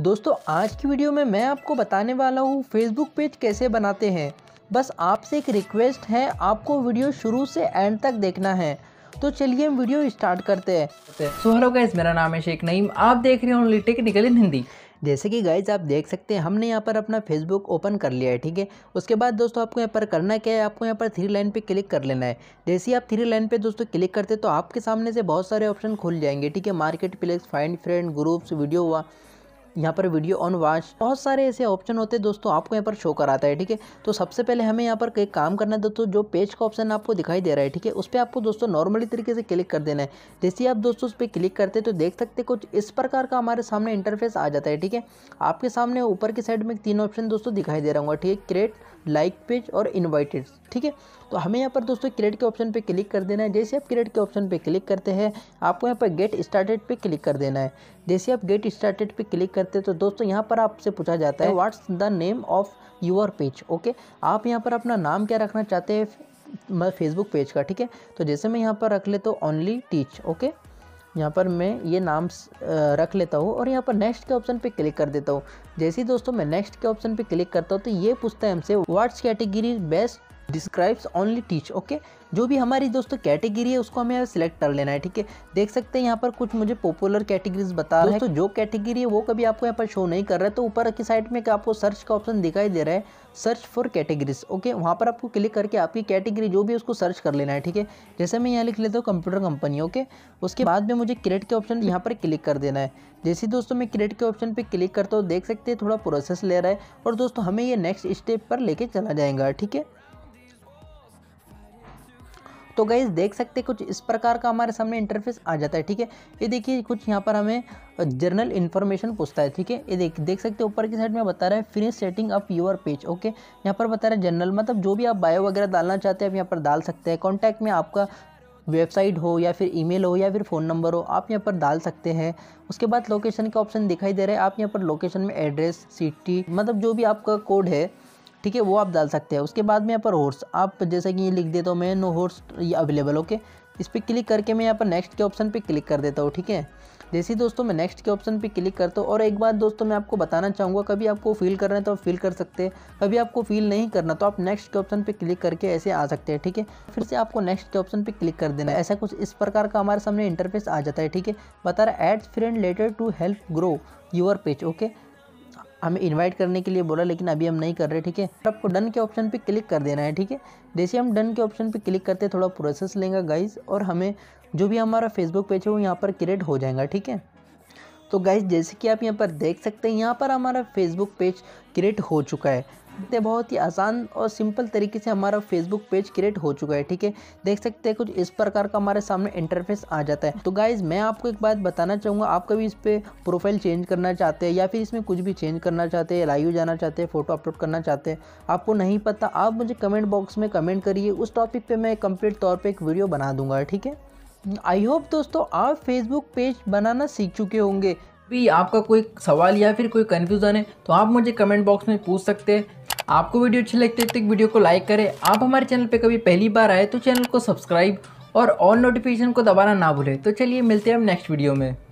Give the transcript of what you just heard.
दोस्तों आज की वीडियो में मैं आपको बताने वाला हूँ फेसबुक पेज कैसे बनाते हैं बस आपसे एक रिक्वेस्ट है आपको वीडियो शुरू से एंड तक देखना है तो चलिए हम वीडियो स्टार्ट करते हैं सो हेलो गाइज मेरा नाम है शेख नईम आप देख रहे हो ओनली टेक्निकल इन हिंदी जैसे कि गाइज आप देख सकते हैं हमने यहाँ पर अपना फेसबुक ओपन कर लिया है ठीक है उसके बाद दोस्तों आपको यहाँ पर करना क्या है आपको यहाँ पर थ्री लाइन पे क्लिक कर लेना है जैसे ही आप थ्री लाइन पे दोस्तों क्लिक करते तो आपके सामने से बहुत सारे ऑप्शन खुल जाएंगे ठीक है market place find friend groups video हुआ यहाँ पर वीडियो ऑन वॉच बहुत सारे ऐसे ऑप्शन होते हैं दोस्तों आपको यहाँ पर शो कराता है ठीक है तो सबसे पहले हमें यहाँ पर एक काम करना है दोस्तों जो पेज का ऑप्शन आपको दिखाई दे रहा है ठीक है उस पर आपको दोस्तों नॉर्मली तरीके से क्लिक कर देना है जैसे आप दोस्तों उस पर क्लिक करते हैं तो देख सकते कुछ इस प्रकार का हमारे सामने इंटरफेस आ जाता है ठीक है आपके सामने ऊपर की साइड में तीन ऑप्शन दोस्तों दिखाई दे रहा हूँ ठीक है क्रिएट लाइक पेज और इन्वाइटेड ठीक है तो हमें यहाँ पर दोस्तों क्रिएट के ऑप्शन पे क्लिक कर देना है जैसे आप क्रिएट के ऑप्शन पे क्लिक करते हैं आपको यहाँ पर गेट स्टार्टेड पे क्लिक कर देना है जैसे आप गेट स्टार्टेड पे क्लिक करते हैं तो दोस्तों यहाँ पर आपसे पूछा जाता है what's the name of your page okay आप यहाँ पर अपना नाम क्या रखना चाहते हैं फेसबुक पेज का ठीक है तो जैसे मैं यहाँ पर रख ले तो ओनली टीच ओके यहाँ पर मैं ये नाम रख लेता हूँ और यहाँ पर नेक्स्ट के ऑप्शन पे क्लिक कर देता हूँ जैसे ही दोस्तों मैं नेक्स्ट के ऑप्शन पे क्लिक करता हूँ तो ये पूछता है हमसे what's category best describes only teach okay जो भी हमारी दोस्तों कैटेगरी है उसको हमें सिलेक्ट कर लेना है ठीक है देख सकते हैं यहाँ पर कुछ मुझे पॉपुलर कैटेगरीज बता रहे हैं तो जो कैटेगरी है वो कभी आपको यहाँ पर शो नहीं कर रहा है तो ऊपर की साइड में आपको सर्च का ऑप्शन दिखाई दे रहा है सर्च फॉर कैटेगरीज ओके वहाँ पर आपको क्लिक करके आपकी कैटेगरी जो भी उसको सर्च कर लेना है ठीक है जैसे मैं यहाँ लिख लेता हूँ कंप्यूटर कंपनी ओके उसके बाद में मुझे क्रेट के ऑप्शन यहाँ पर क्लिक कर देना है जैसे दोस्तों मैं क्रेट के ऑप्शन पर क्लिक करता हूँ देख सकते हैं थोड़ा प्रोसेस ले रहा है और दोस्तों हमें ये नेक्स्ट स्टेप पर लेके चला जाएगा ठीक है तो गई देख सकते कुछ इस प्रकार का हमारे सामने इंटरफेस आ जाता है ठीक है ये देखिए कुछ यहाँ पर हमें जर्नल इन्फॉर्मेशन पूछता है ठीक है ये देख देख सकते ऊपर की साइड में बता रहा है finish setting up your page okay यहाँ पर बता रहा है जनरल मतलब जो भी आप बायो वगैरह डालना चाहते हैं आप यहाँ पर डाल सकते हैं कॉन्टैक्ट में आपका वेबसाइट हो या फिर ईमेल हो या फिर फ़ोन नंबर हो आप यहाँ पर डाल सकते हैं उसके बाद लोकेशन का ऑप्शन दिखाई दे रहा है आप यहाँ पर लोकेशन में एड्रेस सिटी मतलब जो भी आपका कोड है ठीक है वो आप डाल सकते हैं उसके बाद में यहाँ पर हॉर्स आप जैसे कि ये लिख देता हूँ मैं नो हॉर्स ये अवेलेबल ओके इस पर क्लिक करके मैं यहाँ पर नेक्स्ट के ऑप्शन पर क्लिक कर देता हूँ ठीक है जैसे ही दोस्तों मैं नेक्स्ट के ऑप्शन पे क्लिक करता हूँ और एक बात दोस्तों मैं आपको बताना चाहूँगा कभी आपको फील करना है तो आप फील कर सकते हैं कभी आपको फील नहीं करना तो आप नेक्स्ट के ऑप्शन पे क्लिक करके ऐसे आ सकते हैं ठीक है फिर से आपको नेक्स्ट के ऑप्शन पे क्लिक कर देना है ऐसा कुछ इस प्रकार का हमारे सामने इंटरफेस आ जाता है ठीक है बता रहा है adds friend later to help grow your page okay हमें इनवाइट करने के लिए बोला लेकिन अभी हम नहीं कर रहे ठीक है तो आपको डन के ऑप्शन पे क्लिक कर देना है ठीक है जैसे हम डन के ऑप्शन पे क्लिक करते थोड़ा प्रोसेस लेंगे गाइज और हमें जो भी हमारा फेसबुक पेज है वो यहाँ पर क्रिएट हो जाएगा ठीक है तो गाइज जैसे कि आप यहाँ पर देख सकते हैं यहाँ पर हमारा फेसबुक पेज क्रिएट हो चुका है इतने बहुत ही आसान और सिंपल तरीके से हमारा फेसबुक पेज क्रिएट हो चुका है ठीक है देख सकते हैं कुछ इस प्रकार का हमारे सामने इंटरफेस आ जाता है तो गाइज मैं आपको एक बात बताना चाहूँगा आप कभी इस पर प्रोफाइल चेंज करना चाहते हैं या फिर इसमें कुछ भी चेंज करना चाहते हैं लाइव जाना चाहते हैं फ़ोटो अपलोड करना चाहते हैं आपको नहीं पता आप मुझे कमेंट बॉक्स में कमेंट करिए उस टॉपिक पर मैं कम्प्लीट तौर पर एक वीडियो बना दूंगा ठीक है आई होप दोस्तों आप फेसबुक पेज बनाना सीख चुके होंगे भी आपका कोई सवाल या फिर कोई कन्फ्यूज़न है तो आप मुझे कमेंट बॉक्स में पूछ सकते हैं आपको वीडियो अच्छी लगती है तो वीडियो को लाइक करें आप हमारे चैनल पे कभी पहली बार आए तो चैनल को सब्सक्राइब और ऑल नोटिफिकेशन को दबाना ना भूलें तो चलिए मिलते हैं हम नेक्स्ट वीडियो में